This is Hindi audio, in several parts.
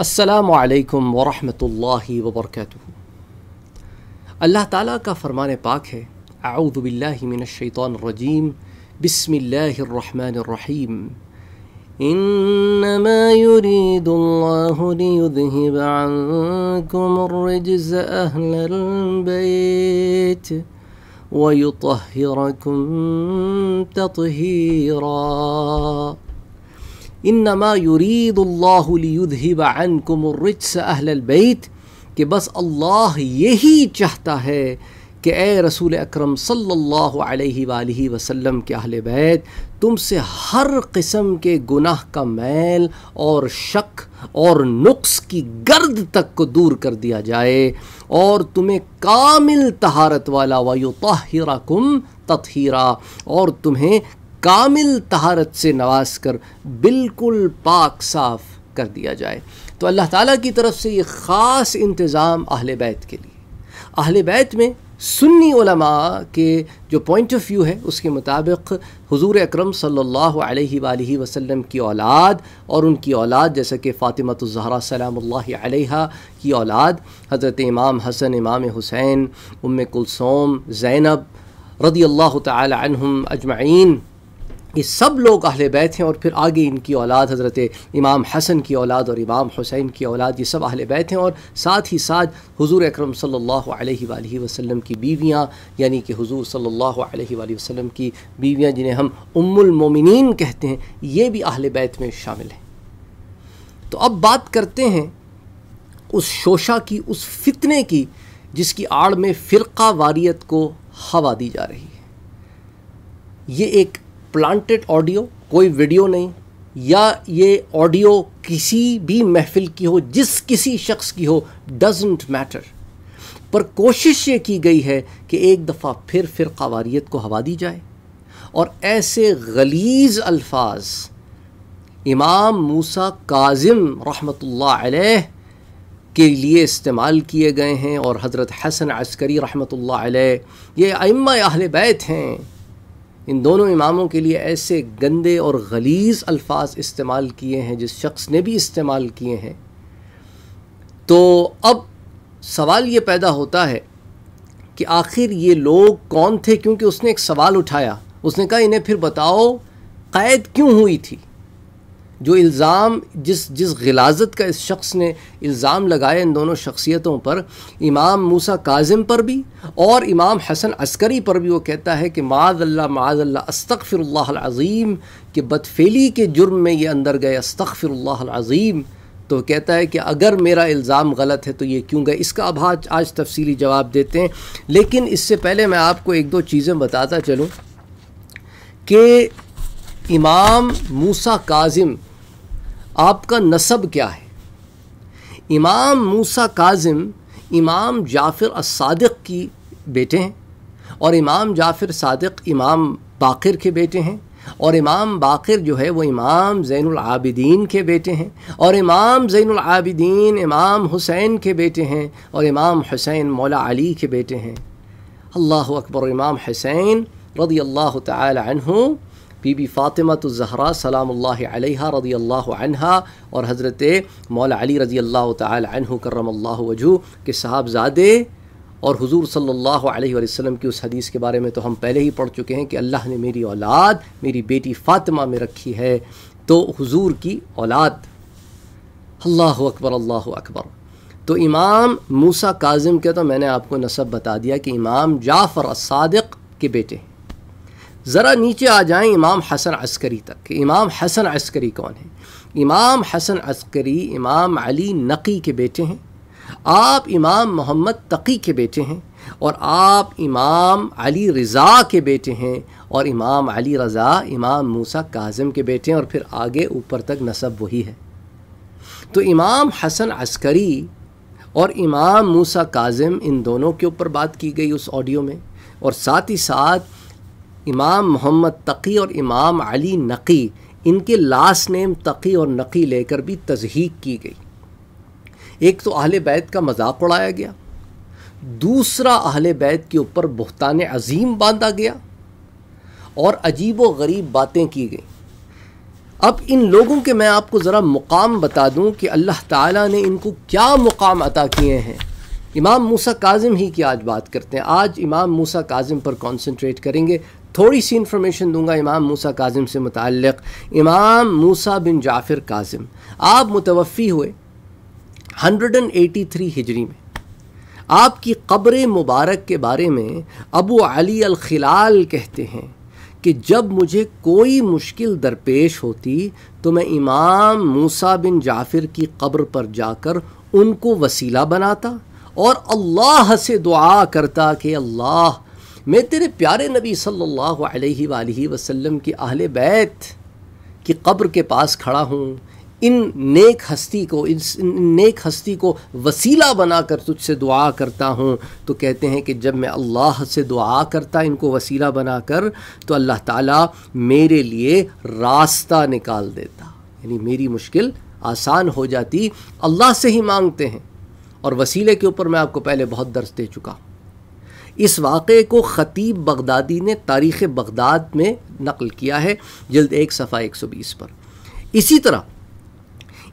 السلام عليكم ورحمۃ اللہ وبرکاتہ اللہ تعالیٰ کا فرمان پاک ہے اعوذ باللہ من الشیطان الرجیم بسم اللہ الرحمن الرحیم إنما يريد الله ليذهب عنكم الرجز أهل البيت ويطهركم تطهيراً इन नमा बैत कि बस अल्लाह यही चाहता है कि ए रसूल अक्रम सल्लासम के अहल बैत तुमसे हर किस्म के गुनाह का मैल और शक और नुक्स की गर्द तक को दूर कर दिया जाए और तुम्हें कामिल तहारत वाला वायु तहिरा कुम तथहरा और तुम्हें कामिल तहारत से नवाज कर बिल्कुल पाक साफ कर दिया जाए तो अल्लाह ताला की तरफ से ये ख़ास इंतज़ाम अहल बैत के लिए अहल बैत में सुन्नी उलमा के जो पॉइंट ऑफ व्यू है उसके मुताबिक हुजूर अकरम सल्लल्लाहु अलैहि सल्ला वसल्लम की औलाद और उनकी औलाद जैसे कि जहरा सलामुल्लाहि अलैहा की औलाद हज़रत इमाम हसन इमाम हुसैन उम कुलसोम ज़ैनब रदी अल्लाह तहम अजमाइन ये सब लोग अहले बैत हैं और फिर आगे इनकी औलाद हज़रत इमाम हसन की औलाद और इमाम हुसैन की औलाद ये सब अहले बैत हैं और साथ ही साथ हुजूर अकरम सल्लल्लाहु अलैहि वसल्लम की बीवियाँ यानी कि हुजूर सल्लल्लाहु अलैहि वसल्लम की बीवियाँ जिन्हें हम उम्मुलमोमिन कहते हैं ये भी अहल बैत में शामिल हैं तो अब बात करते हैं उस शोशा की उस फितने की जिसकी आड़ में फ़िरका वारियत को हवा दी जा रही है ये एक प्लांटेड ऑडियो कोई वीडियो नहीं या ये ऑडियो किसी भी महफिल की हो जिस किसी शख्स की हो डजेंट मैटर पर कोशिश ये की गई है कि एक दफ़ा फिर फिर कवारीत को हवा दी जाए और ऐसे गलीज अल्फाज इमाम मूसा काजिम रहमतुल्लाह के लिए इस्तेमाल किए गए हैं और हज़रत हसन अस्करी रहमतुल्लाह ये अम्मा अहल बैत हैं इन दोनों इमामों के लिए ऐसे गंदे और गलीज अल्फाज इस्तेमाल किए हैं जिस शख्स ने भी इस्तेमाल किए हैं तो अब सवाल ये पैदा होता है कि आखिर ये लोग कौन थे क्योंकि उसने एक सवाल उठाया उसने कहा इन्हें फिर बताओ क़ैद क्यों हुई थी जो इल्ज़ाम जिस जिस गलाजत का इस शख्स ने इल्ज़ाम लगाया इन दोनों शख्सियतों पर इमाम मूसा काजिम पर भी और इमाम हसन अस्करी पर भी वो कहता है कि माज़ल्ला माज़ल्ला अस्तफ़िरल्लाज़ीम के बदफेली के जुर्म में ये अंदर गए अस्तफ़िरल्लाज़ीम तो कहता है कि अगर मेरा इल्ज़ाम गलत है तो ये क्यों गए इसका अब आज आज तफसीली जवाब देते हैं लेकिन इससे पहले मैं आपको एक दो चीज़ें बताता चलूँ कि इमाम मूसा काजिम आपका नसब क्या है इमाम मूसा काजिम इमाम जाफ़िर असादक की बेटे हैं और इमाम जाफ़िर सादक इमाम बाकर के बेटे हैं और इमाम बाकर जो है वो इमाम ज़ैनआबिदीन के बेटे हैं और इमाम ज़ैनआबिदीन इमाम हुसैन के बेटे हैं और इमाम हुसैन मौला अली के बेटे हैं अल्लाह अकबर इमाम हुसैन रदी अल्लाह तहु बीबी फ़ातिमा तो ज़हरा सलाम रज़ी अल्लाह और हज़रत मौला अली रज़ी अल्लाह तहु करम वजू के साहबजादे और हुजूर सल्लल्लाहु अलैहि वसल्लम की उस हदीस के बारे में तो हम पहले ही पढ़ चुके हैं कि अल्लाह ने मेरी औलाद मेरी बेटी फ़ातिमा में रखी है तो हुजूर की औलाद अल्लाह अकबर अल्लाह अकबर तो इमाम मूसा काजिम के तो मैंने आपको नसब बता दिया कि इमाम जाफ़र सादक के बेटे हैं જરા નીચે આ જાએ ઇમામ हसन અस्करी તક કે ઇમામ हसन અस्करी કોન હે ઇમામ हसन અस्करी ઇમામ Али નકી કે બેટે હે આપ ઇમામ મોહમ્મદ તકી કે બેટે હે ઓર આપ ઇમામ Али રિઝા કે બેટે હે ઓર ઇમામ Али રિઝા ઇમામ મુસા કાઝમ કે બેટે હે ઓર ફિર આગે ઉપર તક નસબ વહી હે તો ઇમામ हसन અस्करी ઓર ઇમામ મુસા કાઝમ ઇન દોનો કે ઉપર વાત કી ગઈ ઉસ ઓડિયો મે ઓર સાત હી સાત इमाम मोहम्मद तकी और इमाम अली नकी इनके लास्ट नेम तकी और नकी लेकर भी तजहीक की गई एक तो अहल बैत का मजाक उड़ाया गया दूसरा अहल बैत के ऊपर बहतान अजीम बांधा गया और अजीब व गरीब बातें की गई अब इन लोगों के मैं आपको ज़रा मुकाम बता दूं कि अल्लाह ताला ने इनको क्या मुकाम अता किए हैं इमाम मूसा काजिम ही की आज बात करते हैं आज इमाम मूसा काजिम पर कॉन्सनट्रेट करेंगे थोड़ी सी इन्फॉर्मेशन दूंगा इमाम मूसा काजिम से मुतक़ इमाम मूसा बिन जाफिर काजिम आप मुतवफ़ी हुए 183 हिजरी में आपकी कब्र मुबारक के बारे में अबू अली अलखिलाल कहते हैं कि जब मुझे कोई मुश्किल दरपेश होती तो मैं इमाम मूसा बिन जाफिर की कब्र पर जाकर उनको वसीला बनाता और अल्लाह से दुआ करता कि अल्लाह मैं तेरे प्यारे नबी सल्लल्लाहु अलैहि सल्ला वसल्लम की आहल बैत की कब्र के पास खड़ा हूँ इन नेक हस्ती को इस नेक हस्ती को वसीला बनाकर तुझसे दुआ करता हूँ तो कहते हैं कि जब मैं अल्लाह से दुआ करता इनको वसीला बनाकर तो अल्लाह ताला मेरे लिए रास्ता निकाल देता यानी मेरी मुश्किल आसान हो जाती अल्लाह से ही मांगते हैं और वसीले के ऊपर मैं आपको पहले बहुत दर्ज दे चुका हूँ इस वाक़े को ख़तीब बगदादी ने तारीख़ बगदाद में नकल किया है जल्द एक सफ़ा एक सौ बीस पर इसी तरह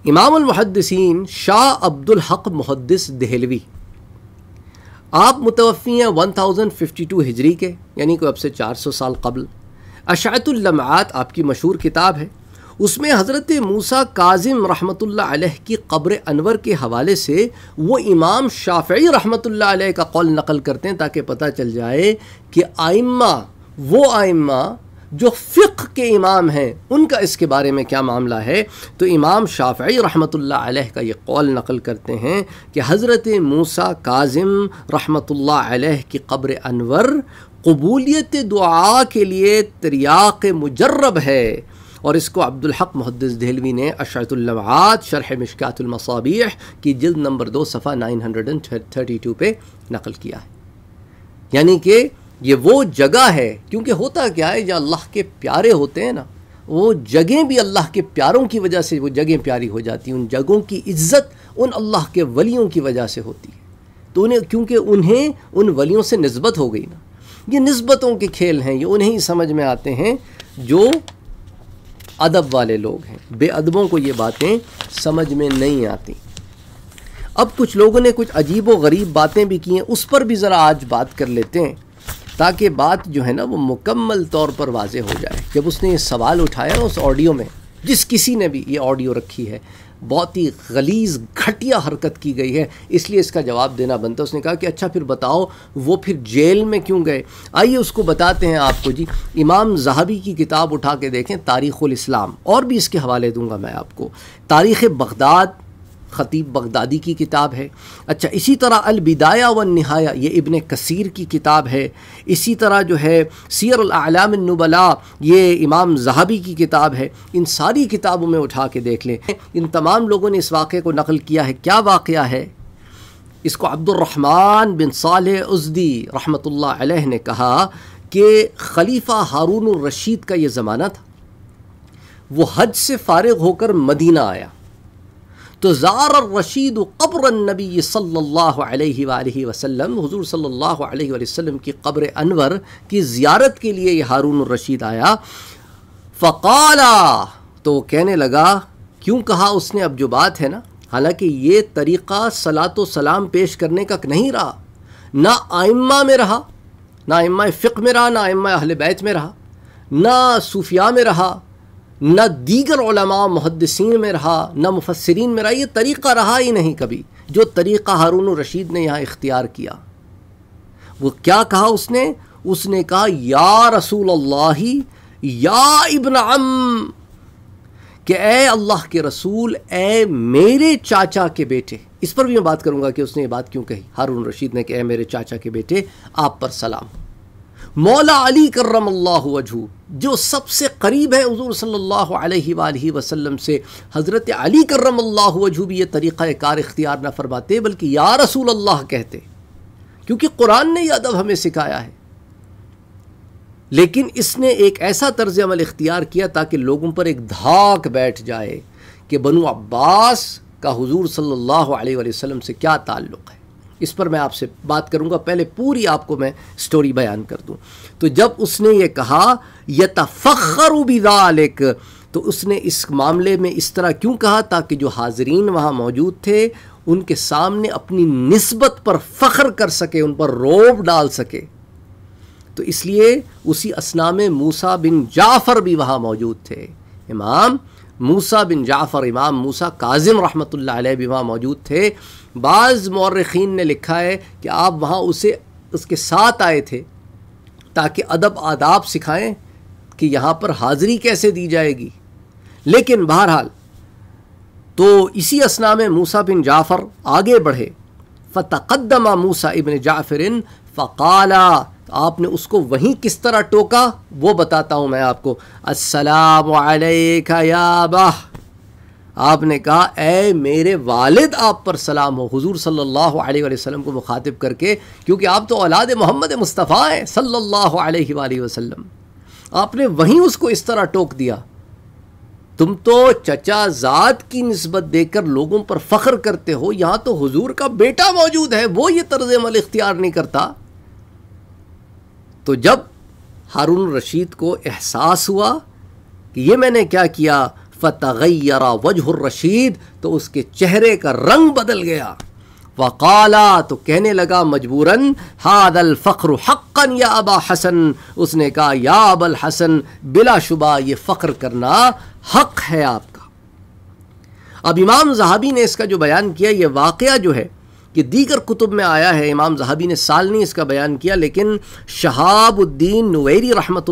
इमामहदसिन शाह अब्दुल हक मुहदस दहलवी आप मुतवफ़ी हैं वन थाउज़ेंड फिफ्टी टू हिजरी के यानी कोई अब से चार सौ साल कबल अशातुल्लमात आपकी मशहूर किताब है उसमें हज़रत मूसा काजिम रहमत की कब्र अनवर के हवाले से वो इमाम शाफ़ी रहमत का कौल नकल करते हैं ताकि पता चल जाए कि आइम्मा वो आइम्मा जो फ़िक के इमाम हैं उनका इसके बारे में क्या मामला है तो इमाम शाफ़ी रहमत का ये कौल नकल करते हैं कि हज़रत मूसा काजिम रहमत की कब्र अनवर कबूलियत दुआ के लिए तरियाक मुजरब है और इसको अब्दुल हक मुहदस दहलवी ने अशरतुल्लवाद शरह मिशकातुलमसाबीह की जल्द नंबर दो सफ़ा nine hundred and thirty two पे नकल किया है यानी कि ये वो जगह है क्योंकि होता क्या है जहाँ अल्लाह के प्यारे होते हैं ना वो जगहें भी अल्लाह के प्यारों की वजह से वो जगहें प्यारी हो जाती हैं उन जगहों की इज्जत उन अल्लाह के वलियों की वजह से होती है तो उन्हें क्योंकि उन्हें उन वलियों से नस्बत हो गई ना ये नस्बतों के खेल हैं ये उन्हें ही समझ में आते हैं जो अदब वाले लोग हैं बेअदबों को ये बातें समझ में नहीं आती अब कुछ लोगों ने कुछ अजीब व गरीब बातें भी की हैं उस पर भी ज़रा आज बात कर लेते हैं ताकि बात जो है ना वो मुकम्मल तौर पर वाज हो जाए जब उसने ये सवाल उठाया उस ऑडियो में जिस किसी ने भी ये ऑडियो रखी है बहुत ही गलीज घटिया हरकत की गई है इसलिए इसका जवाब देना बनता है उसने कहा कि अच्छा फिर बताओ वो फिर जेल में क्यों गए आइए उसको बताते हैं आपको जी इमाम जहाबी की किताब उठा के देखें तारीख़ुल इस्लाम और भी इसके हवाले दूंगा मैं आपको तारीख़ बगदाद ख़तीब बगदादी की किताब है अच्छा इसी तरह अलबिदाया व नहाया ये इबन कसीर की किताब है इसी तरह जो है अलामबला ये इमाम जहाबी की किताब है इन सारी किताबों में उठा के देख लें इन तमाम लोगों ने इस वाक़े को नकल किया है क्या वाक़ है इसको अब्दुलरहमान बिन साल उजदी रहमतुल्लाह अलैह ने कहा कि खलीफा हारून रशीद का ये ज़माना था वो हज से फ़ारग होकर मदीना आया तो ज़ार रशीद कब्र नबी सल्लल्लाहु अलैहि वसल्लम हुजूर सल्लल्लाहु अलैहि वसल्लम की कब्र अनवर की ज़ियारत के लिए ये हारून रशीद आया फ़काला तो कहने लगा क्यों कहा उसने अब जो बात है ना हालांकि ये तरीक़ा सलात सलाम पेश करने का नहीं रहा ना आइम्मा में रहा ना इम्मा फ़िक में रहा ना इम्मा अहल बैत में रहा ना सूफिया में रहा न दीगर मुहदसिन में रहा न मुफसरीन में रहा ये तरीक़ा रहा ही नहीं कभी जो तरीक़ा हारून रशीद ने यहाँ इख्तियार किया वो क्या कहा उसने उसने कहा या रसूल अल्लाह या इबन अम कि ए अल्लाह के रसूल ए मेरे चाचा के बेटे इस पर भी मैं बात करूँगा कि उसने ये बात क्यों कही हारून रशीद ने कि ए मेरे चाचा के बेटे आप पर सलाम मौला अली करम वजू जो सबसे करीब है हजूर सल्ला वसलम से हज़रत अली करम वजू भी ये तरीक़ा कार इख्तियार न फरमाते बल्कि या रसूल अल्लाह कहते क्योंकि कुरान ने यह अदब हमें सिखाया है लेकिन इसने एक ऐसा तर्ज अमल इख्तियार किया ताकि लोगों पर एक धाक बैठ जाए कि बनु अब्बास का हजूर सल्ला वसम से क्या ताल्लुक़ है इस पर मैं आपसे बात करूंगा पहले पूरी आपको मैं स्टोरी बयान कर दूं तो जब उसने ये कहा फखर बिदालिक तो उसने इस मामले में इस तरह क्यों कहा ताकि जो हाजरीन वहाँ मौजूद थे उनके सामने अपनी नस्बत पर फ़ख्र कर सके उन पर रोब डाल सके तो इसलिए उसी असना में मूसा बिन जाफ़र भी वहाँ मौजूद थे इमाम मूसा बिन जाफ़र इमाम मूसा काजिम रहमत भी वहाँ मौजूद थे बाज़ मौरखीन ने लिखा है कि आप वहाँ उसे उसके साथ आए थे ताकि अदब आदाब सिखाएं कि यहाँ पर हाज़री कैसे दी जाएगी लेकिन बहरहाल तो इसी असना में मूसा बिन जाफ़र आगे बढ़े फ़तकदमा मूसा इबन जाफरिन फ़काला तो आपने उसको वहीं किस तरह टोका वो बताता हूँ मैं आपको असलम या आपने कहा ए मेरे वालिद आप पर सलाम हो हुजूर सल्लल्लाहु अलैहि वसल्लम को मुखातिब करके क्योंकि आप तो औलाद मोहम्मद मुस्तफ़ा हैं सल्लल्लाहु अलैहि वसल्लम आपने वहीं उसको इस तरह टोक दिया तुम तो चचा जात की नस्बत देकर लोगों पर फ़ख्र करते हो यहाँ तो हुजूर का बेटा मौजूद है वो ये तर्ज अमल इख्तियार नहीं करता तो जब हारून रशीद को एहसास हुआ कि ये मैंने क्या किया फ़तगैरा वजह रशीद तो उसके चेहरे का रंग बदल गया वकाला तो कहने लगा मजबूरन हादल फ़ख्र हक़न या अबा हसन उसने कहा या अबल हसन बिलाशुबा ये फ़ख्र करना हक़ है आपका अब इमाम जहाबी ने इसका जो बयान किया ये वाक़ जो है कि दीगर कुतुब में आया है इमाम जहाबी ने सालनी इसका बयान किया लेकिन शहाबुद्दीन नवेरी रहमत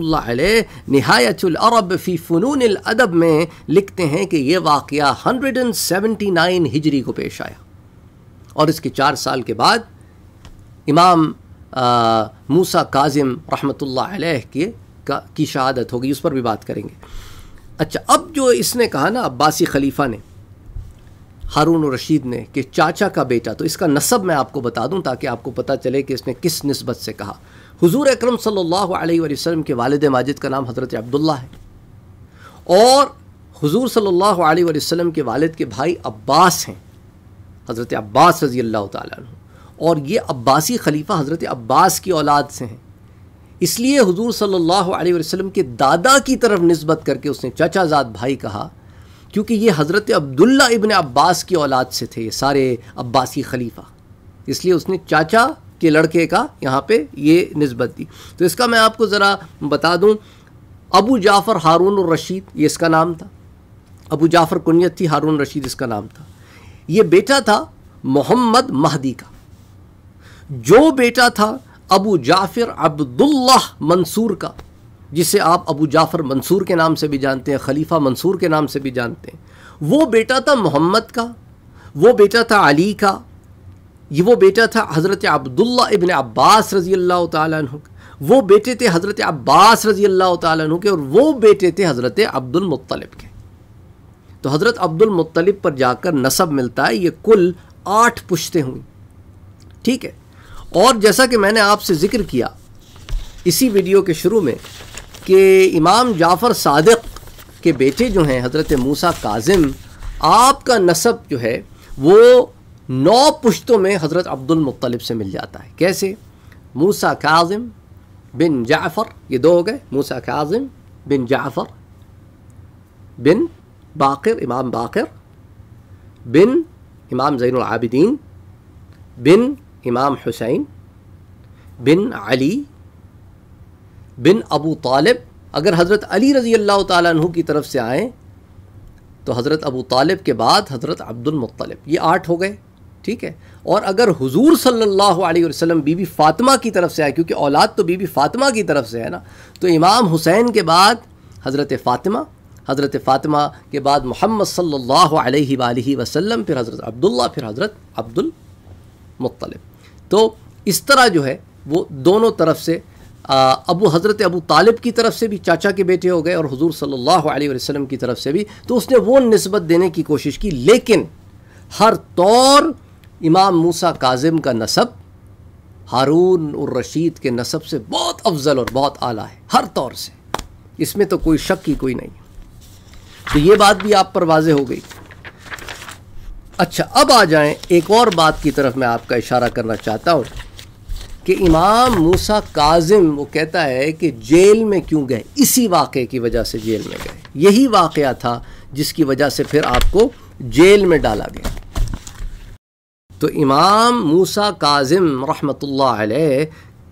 अरब फ़ी फ़नून अदब में लिखते हैं कि यह वाक़ हंड्रेड एंड सेवेंटी नाइन हिजरी को पेश आया और इसके चार साल के बाद इमाम आ, मूसा काजिम रहमत के का, की शहादत होगी उस पर भी बात करेंगे अच्छा अब जो इसने कहा ना अब्बासी खलीफा ने हारून रशीद ने कि चाचा का बेटा तो इसका नसब मैं आपको बता दूं ताकि आपको पता चले कि इसने किस नस्बत से कहा हुजूर अकरम सल्लल्लाहु अलैहि वसल्लम के वालद माजिद का नाम हज़रत अब्दुल्ला है और हुजूर सल्लल्लाहु अलैहि वसल्लम के वालिद के भाई अब्बास हैं हज़रत अब्बास रज़ी अल्लाह तु और ये अब्बासी खलीफा हज़रत अब्बास की औलाद से हैं इसलिए हुजूर सल्लल्लाहु अलैहि वसल्लम के दादा की तरफ नस्बत करके उसने चाचाजाद भाई कहा क्योंकि ये हज़रत अब्दुल्ला इबन अब्बास की औलाद से थे सारे अब्बासी खलीफा इसलिए उसने चाचा के लड़के का यहाँ पे ये नस्बत दी तो इसका मैं आपको ज़रा बता दूँ अबू जाफ़र हारून रशीद ये इसका नाम था अबू जाफ़र कुनियत थी हारून रशीद इसका नाम था ये बेटा था मोहम्मद महदी का जो बेटा था अबू जाफ़िर अब्दुल्ला मंसूर का जिसे आप अबू जाफ़र मंसूर के नाम से भी जानते हैं खलीफा मंसूर के नाम से भी जानते हैं वो बेटा था मोहम्मद का वो बेटा था अली का ये वो बेटा था हज़रत अब्दुल्ला इबन अब्बास रज़ी अल्लाह तु वो बेटे थे हज़रत अब्बास रज़ी अल्लाह तु के और वो बेटे थे हज़रत अब्दुलमतलब के तो हज़रत अब्दुलमतलब पर जाकर नसब मिलता है ये कुल आठ पुश्तें हुई ठीक है और जैसा कि मैंने आपसे ज़िक्र किया इसी वीडियो के शुरू में कि इमाम जाफ़र सादक के बेटे जो हैं हज़रत मूसा काजिम आपका नसब जो है वो नौ पुश्तों में हज़रत अब्दुल से मिल जाता है कैसे मूसा काजिम बिन जाफ़र ये दो हो गए मूसा काजिम बिन जाफ़र बिन बाकर इमाम बाकर बिन इमाम ज़ैनआबिदीन बिन इमाम हुसैन बिन अली बिन अबू तालिब अगर हज़रत अली रज़ी अल्लाह तु की तरफ से आएँ तो हज़रत अबू तालिब के बाद हज़रत अब्दुलमतलब ये आठ हो गए ठीक है और अगर हुजूर सल्लल्लाहु अलैहि वसल्लम बीबी फ़ातिमा की तरफ से आए क्योंकि औलाद तो बीबी फ़ातिमा की तरफ से है ना तो इमाम हुसैन के बाद हज़रत फ़ातिमा हज़रत फ़ातिमा के बाद मोहम्मद सल्लल्लाहु अलैहि वसल्लम फिर हज़रत अब्दुल्ला फिर हज़रत अब्दुल मुत्तलिब तो इस तरह जो है वो दोनों तरफ से अबू हज़रत अबू तालिब की तरफ से भी चाचा के बेटे हो गए और हजूर सल्ला अलैहि की तरफ से भी तो उसने वो नस्बत देने की कोशिश की लेकिन हर तौर इमाम मूसा काजिम का नसब हारून और रशीद के नसब से बहुत अफजल और बहुत आला है हर तौर से इसमें तो कोई शक ही कोई नहीं तो ये बात भी आप पर वाज हो गई अच्छा अब आ जाएं एक और बात की तरफ मैं आपका इशारा करना चाहता हूँ कि इमाम मूसा काजिम वो कहता है कि जेल में क्यों गए इसी वाक़े की वजह से जेल में गए यही वाक़ था जिसकी वजह से फिर आपको जेल में डाला गया तो इमाम मूसा काजिम रहमतुल्लाह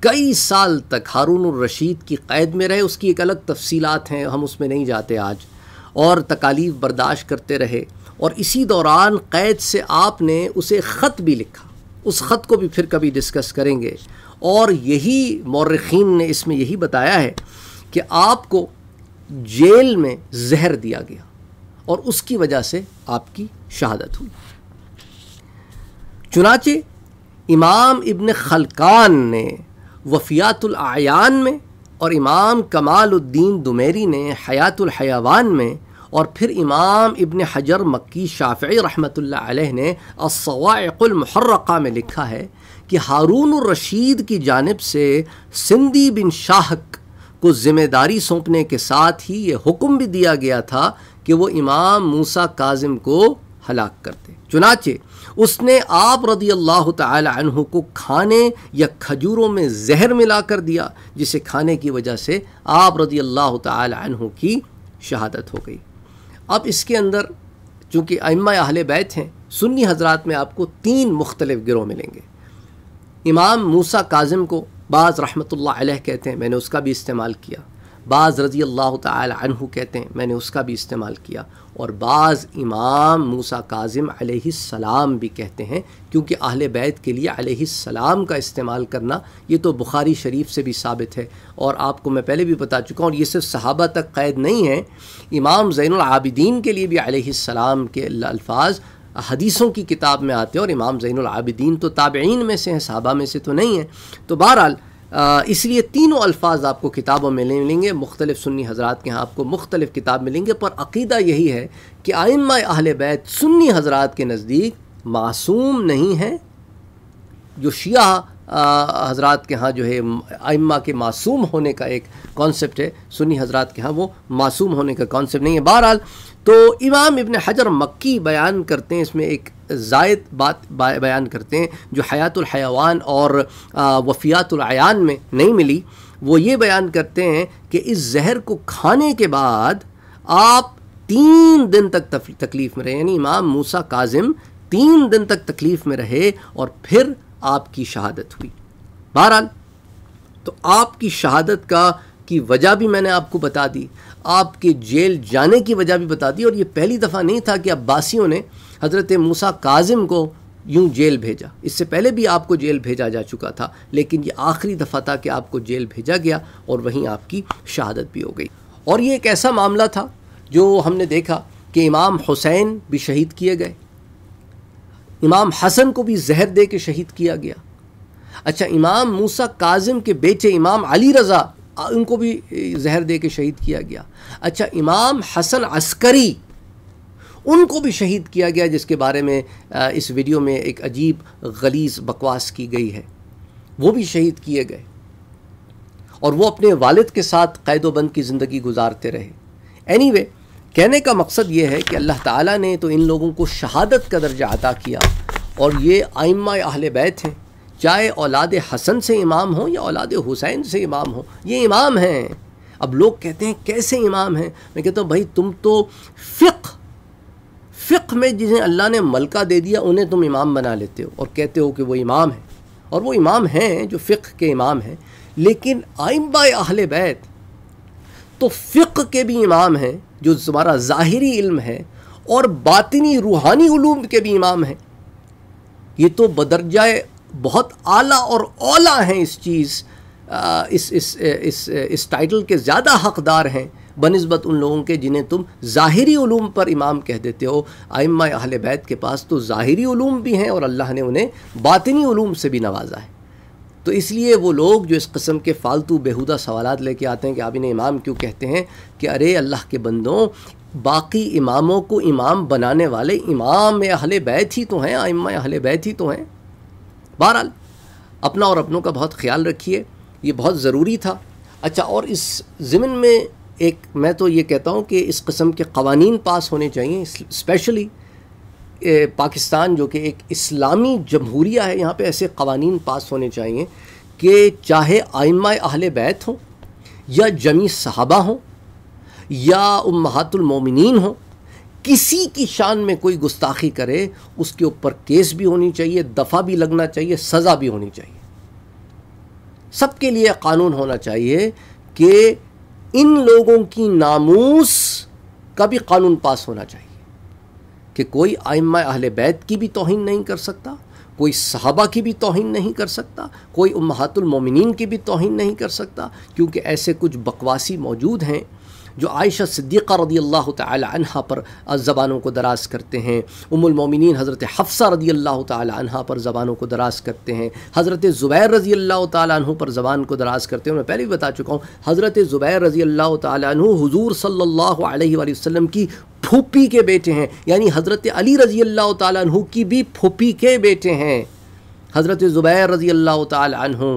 कई साल तक हारून रशीद की क़ैद में रहे उसकी एक अलग तफसीलात हैं हम उसमें नहीं जाते आज और तकालीफ बर्दाश्त करते रहे और इसी दौरान क़ैद से आपने उसे ख़त भी लिखा उस ख़त को भी फिर कभी डिस्कस करेंगे और यही मौरखीन ने इसमें यही बताया है कि आपको जेल में जहर दिया गया और उसकी वजह से आपकी शहादत हुई चुनाचे इमाम इब्न खलकान ने वफ़ियातुलआयान में और इमाम कमालुद्दीन दुमेरी ने हयावान में और फिर इमाम इब्न हजर मक्की शाफ़ी रहमत ने असवाक़ुलमहर्रक़ा में लिखा है कि हारून रशीद की जानब से सिंधी बिन शाहक को ज़िम्मेदारी सौंपने के साथ ही ये हुक्म भी दिया गया था कि वो इमाम मूसा काजिम को हलाक करते चुनाचे उसने आप रदी अल्लाह तहु को खाने या खजूरों में जहर मिला कर दिया जिसे खाने की वजह से आप रदी अल्लाह तहु की शहादत हो गई अब इसके अंदर चूँकि अम्मा अहल बैत हैं सुन्नी हजरात में आपको तीन मुख्तलिफ गिरोह मिलेंगे इमाम मूसा काजम को बाज़ रहमतुल्लाह अलैह कहते हैं मैंने उसका भी इस्तेमाल किया बाज़ रज़ी अल्लाह तहु कहते हैं मैंने उसका भी इस्तेमाल किया और बाज़ इमाम मूसा काजिम सलाम भी कहते हैं क्योंकि अहल बैत के लिए सलाम का इस्तेमाल करना ये तो बुखारी शरीफ से भी साबित है और आपको मैं पहले भी बता चुका हूँ ये सिर्फ सहाबा तक क़ैद नहीं है इमाम आबिदीन के लिए भी सलाम के अल्फाज हदीसों की किताब में आते हैं और इमाम ज़ैनआबिदीन तो ताबेन में से हैं साहबा में से तो नहीं हैं तो बहरहाल इसलिए तीनों अल्फाज आपको किताबों में मिलेंगे मुख्तलिफ सुन्नी हजरात के यहाँ आपको मुख्तलिफ किताब मिलेंगे पर अकीदा यही है कि आइम अहल बैत सुन्नी हजरात के नज़दीक मासूम नहीं हैं जो शिया हजरा के यहाँ जो है आइम्मा के मासूम होने का एक कॉन्सेप्ट है सुन्नी हजरात के यहाँ वो मासूम होने का कॉन्सेप्ट नहीं है बहरहाल तो इमाम इबन हजर मक्की बयान करते हैं इसमें एक जायद बात बयान करते हैं जो हयातुल हयावान और वफ़ियातुल में नहीं मिली वो ये बयान करते हैं कि इस जहर को खाने के बाद आप तीन दिन तक तकलीफ़ में रहे यानी इमाम मूसा काजिम तीन दिन तक तकलीफ़ में रहे और फिर आपकी शहादत हुई बहरहाल तो आपकी शहादत का की वजह भी मैंने आपको बता दी आपके जेल जाने की वजह भी बता दी और ये पहली दफ़ा नहीं था कि अब्बासियों ने हज़रत मूसा काजिम को यूं जेल भेजा इससे पहले भी आपको जेल भेजा जा चुका था लेकिन ये आखिरी दफ़ा था कि आपको जेल भेजा गया और वहीं आपकी शहादत भी हो गई और ये एक ऐसा मामला था जो हमने देखा कि इमाम हुसैन भी शहीद किए गए इमाम हसन को भी जहर दे के शहीद किया गया अच्छा इमाम मूसा काजिम के बेटे इमाम अली रज़ा उनको भी जहर दे के शहीद किया गया अच्छा इमाम हसन अस्करी उनको भी शहीद किया गया जिसके बारे में इस वीडियो में एक अजीब गलीज बकवास की गई है वो भी शहीद किए गए और वो अपने वालिद के साथ कैदोबंद की ज़िंदगी गुजारते रहे एनी anyway, कहने का मकसद ये है कि अल्लाह ताला ने तो इन लोगों को शहादत का दर्जा अदा किया और ये आइम्मा अहले बैत हैं चाहे औलाद हसन से इमाम हो या औलाद हुसैन से इमाम हो ये इमाम हैं अब लोग कहते हैं कैसे इमाम हैं मैं कहता हूँ भाई तुम तो फ़िक फ़िक में जिन्हें अल्लाह ने मलका दे दिया उन्हें तुम इमाम बना लेते हो और कहते हो कि वो इमाम हैं और वो इमाम हैं जो फ़िक के इमाम हैं लेकिन बाय अहल बैत तो फ़िक के भी इमाम हैं जो तुम्हारा ज़ाहरी इल्म है और बातनी रूहानी उलूम के भी इमाम हैं ये तो बदरजा बहुत आला और ओला हैं इस चीज़ इस इस इस इस टाइटल के ज़्यादा हकदार हैं बनस्बत उन लोगों के जिन्हें तुम ज़ाहरी ूम पर इमाम कह देते हो आइम्मा अहल बैत के पास तो ज़ाहरी ूम भी हैं और अल्लाह ने उन्हें बातनी ूम से भी नवाजा है तो इसलिए वो लोग जो इस कस्म के फ़ालतू बेहुदा सवाल लेके आते हैं कि आप इन्हें इमाम क्यों कहते हैं कि अरे अल्लाह के बंदों बाकी इमामों को इमाम बनाने वाले इमाम अहल बैत ही तो हैं आइम्मा अहल बैत ही तो हैं बहरहाल अपना और अपनों का बहुत ख्याल रखिए ये बहुत ज़रूरी था अच्छा और इस ज़मीन में एक मैं तो ये कहता हूँ कि इस कस्म के कवानीन पास होने चाहिए स्पेशली पाकिस्तान जो कि एक इस्लामी जमहूरिया है यहाँ पे ऐसे कवानीन पास होने चाहिए कि चाहे आइमा अहल बैत हों या जमी सहाबा हों या उम्मातुलमोमिन हों किसी की शान में कोई गुस्ताखी करे उसके ऊपर केस भी होनी चाहिए दफ़ा भी लगना चाहिए सज़ा भी होनी चाहिए सबके लिए कानून होना चाहिए कि इन लोगों की नामूस का भी कानून पास होना चाहिए कि कोई आइम्मा अहल बैत की भी तोहन नहीं कर सकता कोई सहाबा की भी तोहन नहीं कर सकता कोई महातुलमिन की भी तोहन नहीं कर सकता क्योंकि ऐसे कुछ बकवासी मौजूद हैं जो आयशा सिद्दीक़ा रदी अल्लाह तहा पर ज़बानों को दराज करते हैं उमुलमिन हज़रत हफ्सा रदी अल्लाह तहा पर ज़बानों को दराज करते हैं हज़रत ज़ुबैर रज़ी अल्लाह तु पर ज़बान को दराज करते हैं मैं पहले भी बता चुका हूँ हज़रत ज़ुबैर रज़ी अल्लाह तु हजूर सल्ला वसम की फूपी के बेटे हैं यानी हज़रत अली रज़ी अल्लाह तु की भी फूपी के बेटे हैं हज़रत ज़ुबैर रज़ी अल्लाह तु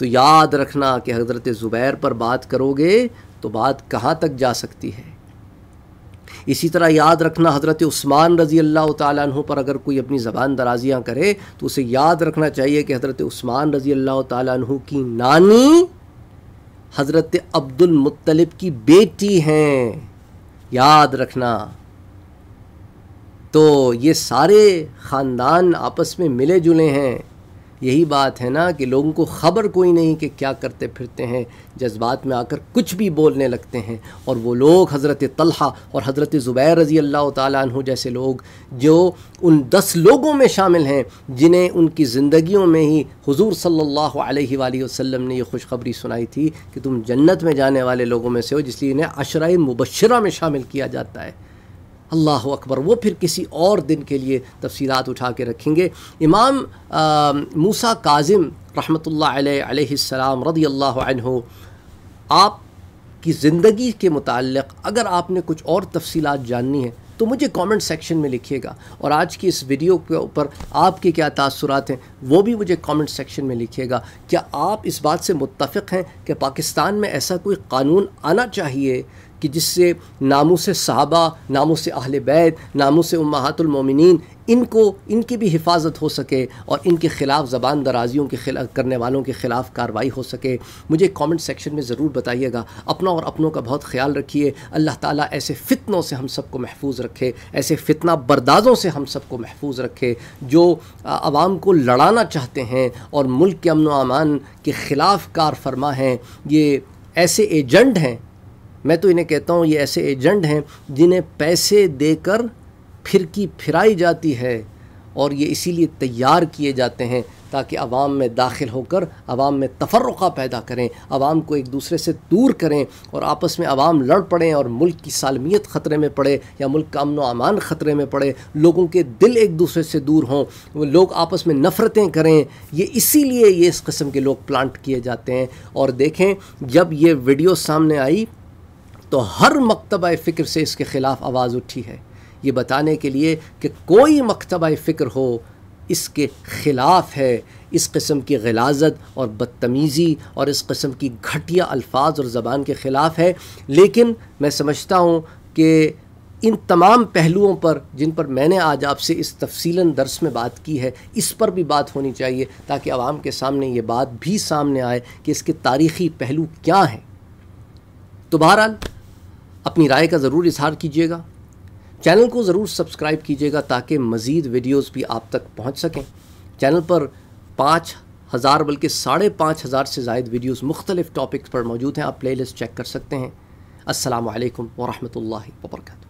तो याद रखना कि हज़रत ज़ुबैर पर बात करोगे तो बात कहाँ तक जा सकती है इसी तरह याद रखना हज़रत उस्मान रज़ी अल्लाह तु पर अगर कोई अपनी ज़बान दराजियाँ करे तो उसे याद रखना चाहिए कि हज़रत उस्मान रज़ी अल्लाह तु की नानी हज़रत अब्दुल मुत्तलिब की बेटी हैं याद रखना तो ये सारे ख़ानदान आपस में मिले जुले हैं यही बात है ना कि लोगों को ख़बर कोई नहीं कि क्या करते फिरते हैं जज्बात में आकर कुछ भी बोलने लगते हैं और वो लोग हज़रत तलहा और हज़रत ज़ुबैर रज़ी अल्लाह तु जैसे लोग जो उन दस लोगों में शामिल हैं जिन्हें उनकी ज़िंदगियों में ही हुजूर सल्ला वसम ने यह खुशखबरी सुनाई थी कि तुम जन्नत में जाने वाले लोगों में से हो जिसलिए इन्हें अशराय मुबशरा में शामिल किया जाता है अल्लाह अकबर वो फिर किसी और दिन के लिए तफसीत उठा के रखेंगे इमाम आ, मूसा काजिम रहमतल्लाम रदी अल्लाह आप की ज़िंदगी के मुतक़ अगर आपने कुछ और तफसीत जाननी है तो मुझे कमेंट सेक्शन में लिखिएगा और आज की इस वीडियो के ऊपर आपके क्या तासुरात हैं वो भी मुझे कमेंट सेक्शन में लिखिएगा क्या आप इस बात से मुतफ़ हैं कि पाकिस्तान में ऐसा कोई कानून आना चाहिए कि जिससे नामों से साहबा नामों से अहल बैत नामों से उम्मातुलमिन इनको इनकी भी हिफाजत हो सके और इनके ख़िलाफ़ ज़बान दराजियों के खिलाफ करने वालों के ख़िलाफ़ कार्रवाई हो सके मुझे कमेंट सेक्शन में ज़रूर बताइएगा अपना और अपनों का बहुत ख्याल रखिए अल्लाह ताला ऐसे फ़ितनों से हम सबको महफूज रखे ऐसे फ़ितना बर्दाजों से हम सबको महफूज रखे जो आवाम को लड़ाना चाहते हैं और मुल्क के अमन अमान के ख़िलाफ़ कार फरमा हैं ये ऐसे एजेंट हैं मैं तो इन्हें कहता हूँ ये ऐसे एजेंट हैं जिन्हें पैसे देकर फिरकी फिराई जाती है और ये इसीलिए तैयार किए जाते हैं ताकि आवाम में दाखिल होकर आवाम में तफरक़ा पैदा करें आवाम को एक दूसरे से दूर करें और आपस में आवाम लड़ पड़ें और मुल्क की सालमियत ख़तरे में पड़े या मुल्क का अमन अमान ख़तरे में पड़े लोगों के दिल एक दूसरे से दूर हों वो लोग आपस में नफ़रतें करें ये इसीलिए ये इस कस्म के लोग प्लांट किए जाते हैं और देखें जब ये वीडियो सामने आई तो हर मकतब फ़िक्र से इसके ख़िलाफ़ आवाज़ उठी है ये बताने के लिए कि कोई मकतब फ़िक्र हो इसके ख़िलाफ़ है इस कस्म की गलाजत और बदतमीज़ी और इस कस्म की घटिया अल्फाज और ज़बान के ख़िलाफ़ है लेकिन मैं समझता हूँ कि इन तमाम पहलुओं पर जिन पर मैंने आज आपसे इस तफसीला दर्स में बात की है इस पर भी बात होनी चाहिए ताकि आवाम के सामने ये बात भी सामने आए कि इसके तारीख़ी पहलू क्या हैं तो बहरहाल अपनी राय का ज़रूर इजहार कीजिएगा चैनल को ज़रूर सब्सक्राइब कीजिएगा ताकि मज़ीद वीडियोस भी आप तक पहुंच सकें चैनल पर पाँच हज़ार बल्कि साढ़े पाँच हज़ार से जायद वीडियोस मुख्तलिफ़ टॉपिक्स पर मौजूद हैं आप प्लेलिस्ट चेक कर सकते हैं असल वरहमल वर्का